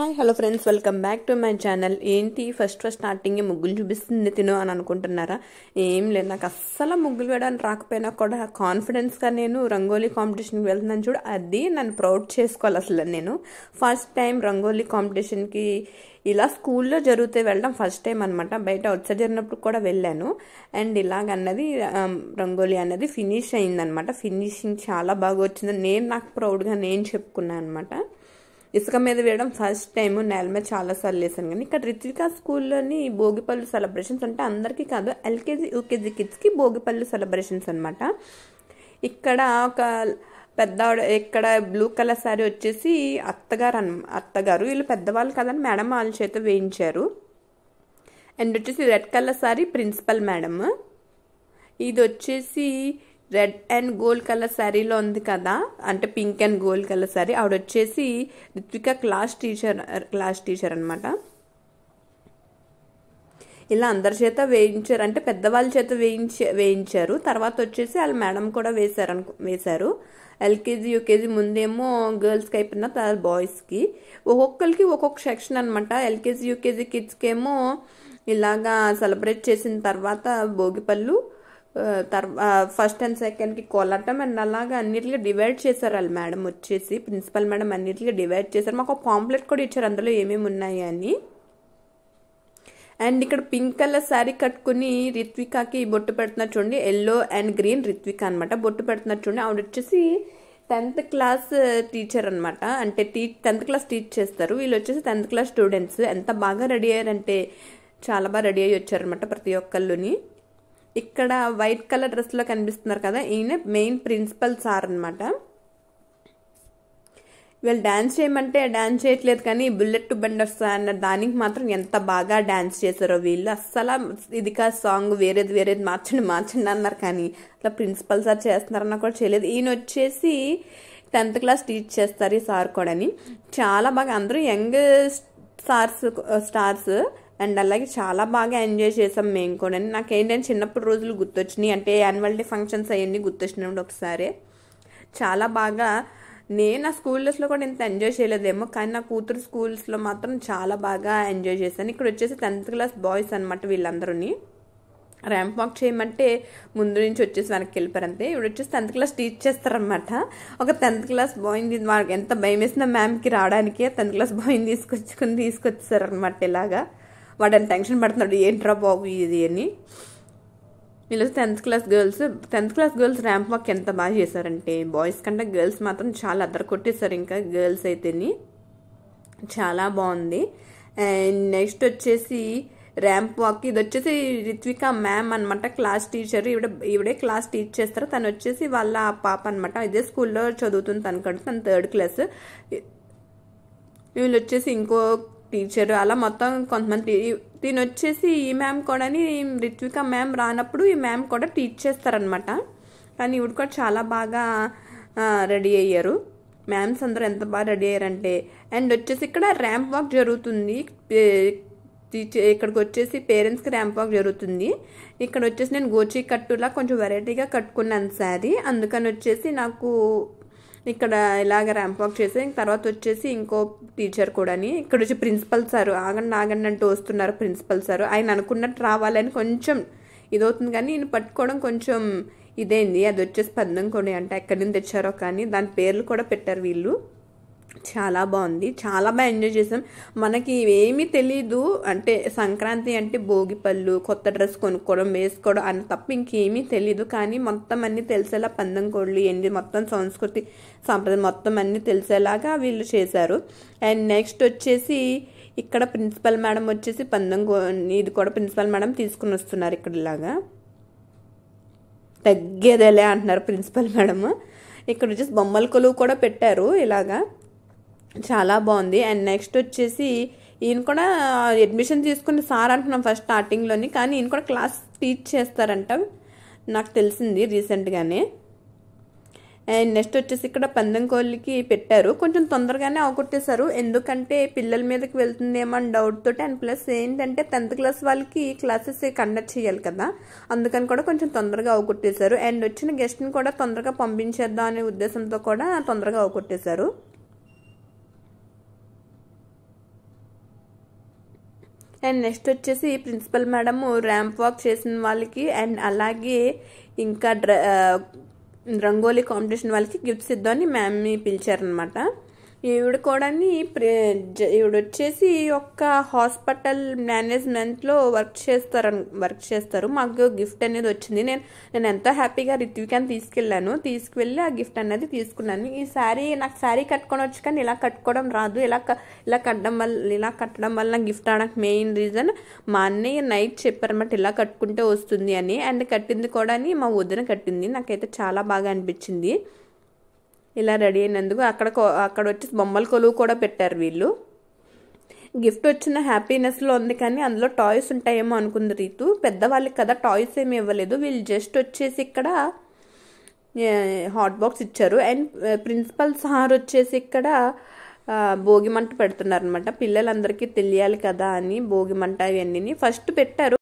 hi hello friends welcome back to my channel ఏంటి first first starting ముగ్గులు చూపిస్తుంది తిను అని అనుకుంటున్నారా ఏం లేదు నాకు అస్సలు ముగ్గులు వేయడానికి రాకపోయినా కూడా కాన్ఫిడెన్స్గా నేను రంగోలీ కాంపిటీషన్కి వెళ్తున్నాను చూడు అది నన్ను ప్రౌడ్ చేసుకోవాలి అసలు నేను ఫస్ట్ టైం రంగోలీ కాంపిటీషన్కి ఇలా స్కూల్లో జరిగితే వెళ్ళడం ఫస్ట్ టైం అనమాట బయట అవుట్సైడ్ జరిగినప్పుడు కూడా వెళ్ళాను అండ్ ఇలాగన్నది um, రంగోలీ అన్నది ఫినిష్ అయిందనమాట ఫినిషింగ్ చాలా బాగా వచ్చింది నేను నాకు ప్రౌడ్గా నేను చెప్పుకున్నాను అనమాట ఇసుక మీద వేయడం ఫస్ట్ టైం నేల మీద చాలా సార్లు వేసాను కానీ ఇక్కడ రిత్విక స్కూల్లోని భోగిపళ్ళు సెలబ్రేషన్స్ అంటే అందరికీ కాదు ఎల్కేజీ యూకేజీ కిడ్స్కి భోగిపళ్ళు సెలబ్రేషన్స్ అనమాట ఇక్కడ ఒక పెద్ద ఇక్కడ బ్లూ కలర్ శారీ వచ్చేసి అత్తగారు అన్ అత్తగారు వీళ్ళు పెద్దవాళ్ళు కదని మేడం వాళ్ళ చేత వేయించారు అండ్ వచ్చేసి red colour sari principal madam ఇది వచ్చేసి రెడ్ అండ్ గోల్డ్ కలర్ శారీలో ఉంది కదా అంటే pink and gold colour sari ఆవిడ వచ్చేసి Rithvika class teacher class teacher అనమాట ఇలా అందరి చేత వేయించారు అంటే పెద్దవాళ్ళ చేత వేయించే వేయించారు తర్వాత వచ్చేసి వాళ్ళ మేడం కూడా వేశారు అను వేశారు ఎల్కేజీ యూకేజీ ముందేమో గర్ల్స్కి అయిపోయిన తర్వాత బాయ్స్కి ఒక్కొక్కరికి ఒక్కొక్క సెక్షన్ అనమాట ఎల్కేజీ యూకేజీ కిడ్స్కేమో ఇలాగా సెలబ్రేట్ చేసిన తర్వాత భోగిపళ్ళు ఫస్ట్ అండ్ సెకండ్కి కోలాటం అండ్ అలాగా అన్నిటిగా డివైడ్ చేశారు వాళ్ళు మేడం వచ్చేసి ప్రిన్సిపల్ మేడం అన్నిటిగా డివైడ్ చేశారు మాకు పాంప్లెట్ కూడా ఇచ్చారు అందులో ఏమేమి ఉన్నాయి అని అండ్ ఇక్కడ పింక్ కలర్ శారీ కట్టుకుని రిత్వికాకి బొట్టు పెడుతున్నారు చూడండి ఎల్లో అండ్ గ్రీన్ రిత్విక అనమాట బొట్టు పెడుతున్నారు చూడండి ఆవిడ వచ్చేసి టెన్త్ క్లాస్ టీచర్ అనమాట అంటే టీ టెన్త్ క్లాస్ టీచ్ చేస్తారు వీళ్ళు వచ్చేసి టెన్త్ క్లాస్ స్టూడెంట్స్ ఎంత బాగా రెడీ అయ్యారంటే చాలా బాగా రెడీ అయ్యి వచ్చారనమాట ప్రతి ఒక్కళ్ళుని ఇక్కడ వైట్ కలర్ డ్రెస్లో కనిపిస్తున్నారు కదా ఈయన మెయిన్ ప్రిన్సిపల్ సార్ అనమాట వీళ్ళు డ్యాన్స్ చేయమంటే డ్యాన్స్ చేయట్లేదు కానీ బుల్లెట్ టు బండ్ అన్న దానికి మాత్రం ఎంత బాగా డ్యాన్స్ చేశారో వీళ్ళు అస్సలు ఇది కా సాంగ్ వేరేది వేరేది మార్చండి మార్చండి అన్నారు కానీ అట్లా ప్రిన్సిపల్ సార్ చేస్తున్నారన్న కూడా చేయలేదు ఈయన వచ్చేసి టెన్త్ క్లాస్ టీచ్ చేస్తారు ఈ సార్ కూడా చాలా బాగా అందరూ యంగ్ స్టార్స్ స్టార్స్ అండ్ అలాగే చాలా బాగా ఎంజాయ్ చేసాం మేము కూడా నాకు ఏంటంటే చిన్నప్పుడు రోజులు గుర్తొచ్చినాయి అంటే యాన్యువల్ డే ఫంక్షన్స్ అవన్నీ గుర్తొచ్చినప్పుడు ఒకసారి చాలా బాగా నేను నా స్కూల్ డేస్లో కూడా ఇంత ఎంజాయ్ చేయలేదేమో కానీ నా కూతురు స్కూల్స్లో మాత్రం చాలా బాగా ఎంజాయ్ చేశాను ఇక్కడ వచ్చేసి టెన్త్ క్లాస్ బాయ్స్ అనమాట వీళ్ళందరూని ర్యాంప్ వాక్ చేయమంటే ముందు నుంచి వచ్చేసి వెనక్కి వెళ్ళిపోరంతే ఇప్పుడు వచ్చేసి టెన్త్ క్లాస్ టీచ్ చేస్తారనమాట ఒక టెన్త్ క్లాస్ బాయ్ని వాళ్ళకి ఎంత భయం వేసిన మ్యామ్కి రావడానికి టెన్త్ క్లాస్ బాయ్ని తీసుకొచ్చుకుని తీసుకొచ్చేసారనమాట ఇలాగా వాడని టెన్షన్ పడుతున్నాడు ఏంట్రా బాబు ఇది అని వీళ్ళు tenth class girls tenth class girls ramp walk ఎంత బాగా చేశారంటే బాయ్స్ కంటే గర్ల్స్ మాత్రం చాలా అద్దరు కొట్టేశారు ఇంకా గర్ల్స్ అయితేని చాలా బాగుంది అండ్ నెక్స్ట్ వచ్చేసి ర్యాంప్ వాక్ ఇది వచ్చేసి రిత్విక మ్యామ్ అనమాట క్లాస్ టీచర్ ఇవిడ ఇవిడే క్లాస్ టీచ్ చేస్తారు తను వచ్చేసి వాళ్ళ పాప అనమాట ఇదే స్కూల్లో చదువుతుంది తనకంటే తను థర్డ్ క్లాస్ వీళ్ళు వచ్చేసి ఇంకో టీచర్ అలా మొత్తం కొంతమంది దీని వచ్చేసి ఈ మ్యామ్ కూడాని రిత్విక మ్యామ్ రానప్పుడు ఈ మ్యామ్ కూడా టీచ్ చేస్తారనమాట కానీ ఇవిడు కూడా చాలా బాగా రెడీ అయ్యారు మ్యామ్స్ అందరూ ఎంత బాగా రెడీ అయ్యారంటే అండ్ వచ్చేసి ఇక్కడ ర్యాంప్ వాక్ జరుగుతుంది టీచర్ ఇక్కడికి వచ్చేసి పేరెంట్స్కి ర్యాంప్ వాక్ జరుగుతుంది ఇక్కడ వచ్చేసి నేను గోచి కట్టులా కొంచెం వెరైటీగా కట్టుకున్నాను శారీ అందుకని వచ్చేసి నాకు ఇక్కడ ఇలాగ ర్యాంప్ వాక్ చేసి తర్వాత వచ్చేసి ఇంకో టీచర్ కూడాని ఇక్కడ వచ్చి ప్రిన్సిపల్ సార్ ఆగండి ఆగండి అంటూ వస్తున్నారు ప్రిన్సిపల్ సార్ ఆయన అనుకున్నట్టు రావాలని కొంచెం ఇదవుతుంది కానీ ఈయన పట్టుకోవడం కొంచెం ఇదేంది అది వచ్చేసి పందం కొని అంటే ఎక్కడి నుంచి తెచ్చారో కానీ దాని పేర్లు కూడా పెట్టారు వీళ్ళు చాలా బాగుంది చాలా బాగా ఎంజాయ్ చేసాం మనకి ఏమీ తెలీదు అంటే సంక్రాంతి అంటే భోగి పళ్ళు కొత్త డ్రెస్ కొనుక్కోవడం వేసుకోవడం అని తప్ప ఇంకేమీ తెలీదు కానీ మొత్తం అన్నీ తెలిసేలా పందం కోళ్ళు ఏంటి మొత్తం సంస్కృతి సాంప్రదాయం మొత్తం అన్నీ తెలిసేలాగా వీళ్ళు చేశారు అండ్ నెక్స్ట్ వచ్చేసి ఇక్కడ ప్రిన్సిపల్ మేడం వచ్చేసి పందెం ఇది కూడా ప్రిన్సిపల్ మేడం తీసుకుని వస్తున్నారు ఇక్కడ ఇలాగా తగ్గేదేలే అంటున్నారు ప్రిన్సిపల్ మేడం ఇక్కడ వచ్చేసి బొమ్మల కొలువు కూడా పెట్టారు ఇలాగా చాలా బాగుంది అండ్ నెక్స్ట్ వచ్చేసి ఈయన కూడా అడ్మిషన్ తీసుకున్న సార్ అంటున్నాం ఫస్ట్ స్టార్టింగ్లోని కానీ ఈయన కూడా క్లాస్ టీచ్ చేస్తారంట నాకు తెలిసింది రీసెంట్గానే అండ్ నెక్స్ట్ వచ్చేసి ఇక్కడ పందెం కోళ్ళకి పెట్టారు కొంచెం తొందరగానే అవగొట్టేశారు ఎందుకంటే పిల్లల మీదకి వెళ్తుందేమో అని డౌట్ తోటి అండ్ ప్లస్ ఏంటంటే టెన్త్ క్లాస్ వాళ్ళకి క్లాసెస్ కండక్ట్ చేయాలి కదా అందుకని కూడా కొంచెం తొందరగా అవగొట్టేశారు అండ్ వచ్చిన గెస్ట్ని కూడా తొందరగా పంపించేద్దాం అనే ఉద్దేశంతో కూడా తొందరగా అవగొట్టేశారు అండ్ నెక్స్ట్ వచ్చేసి ప్రిన్సిపల్ మేడము ర్యాంప్ వాక్ చేసిన వాళ్ళకి అండ్ అలాగే ఇంకా రంగోలీ కాంపిటీషన్ వాళ్ళకి గిఫ్ట్స్ ఇద్దామని మ్యామ్ని పిలిచారనమాట ఈవిడ కూడా ఈవిడ వచ్చేసి ఒక్క హాస్పిటల్ మేనేజ్మెంట్లో వర్క్ చేస్తారు వర్క్ చేస్తారు మాకు గిఫ్ట్ అనేది వచ్చింది నేను నేను ఎంతో హ్యాపీగా రిత్వికాన్ని తీసుకెళ్ళాను తీసుకువెళ్ళి ఆ గిఫ్ట్ అనేది తీసుకున్నాను ఈ శారీ నాకు శారీ కట్టుకొని వచ్చి కానీ ఇలా కట్టుకోవడం రాదు ఇలా ఇలా కట్టడం వల్ల ఇలా కట్టడం వల్ల గిఫ్ట్ రావడానికి మెయిన్ రీజన్ మా అన్నయ్య నైట్ చెప్పారన్నమాట ఇలా కట్టుకుంటే వస్తుంది అని అండ్ కట్టింది కూడా మా వదిన కట్టింది నాకైతే చాలా బాగా అనిపించింది ఇలా రెడీ అయినందుకు అక్కడ అక్కడ వచ్చి బొమ్మల కొలువు కూడా పెట్టారు వీళ్ళు గిఫ్ట్ వచ్చిన హ్యాపీనెస్లో ఉంది కానీ అందులో టాయ్స్ ఉంటాయేమో అనుకుంది రీతు పెద్దవాళ్ళకి కదా టాయ్స్ ఏమి ఇవ్వలేదు వీళ్ళు జస్ట్ వచ్చేసి ఇక్కడ హాట్ బాక్స్ ఇచ్చారు అండ్ ప్రిన్సిపల్ సార్ వచ్చేసి ఇక్కడ భోగి మంట పెడుతున్నారు అనమాట పిల్లలందరికీ తెలియాలి కదా అని భోగి మంట ఇవన్నీ ఫస్ట్ పెట్టారు